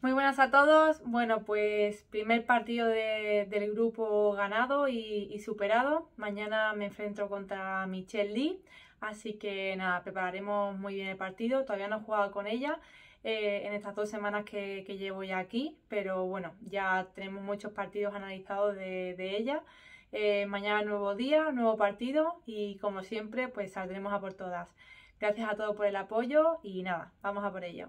Muy buenas a todos. Bueno, pues primer partido del grupo ganado y, superado. Mañana me enfrento contra Michelle Lee, así que nada, prepararemos muy bien el partido. Todavía no he jugado con ella eh, en estas dos semanas que, llevo ya aquí, pero bueno, ya tenemos muchos partidos analizados de, ella. Eh, mañana nuevo día, nuevo partido y como siempre, pues saldremos a por todas. Gracias a todos por el apoyo y nada, vamos a por ello.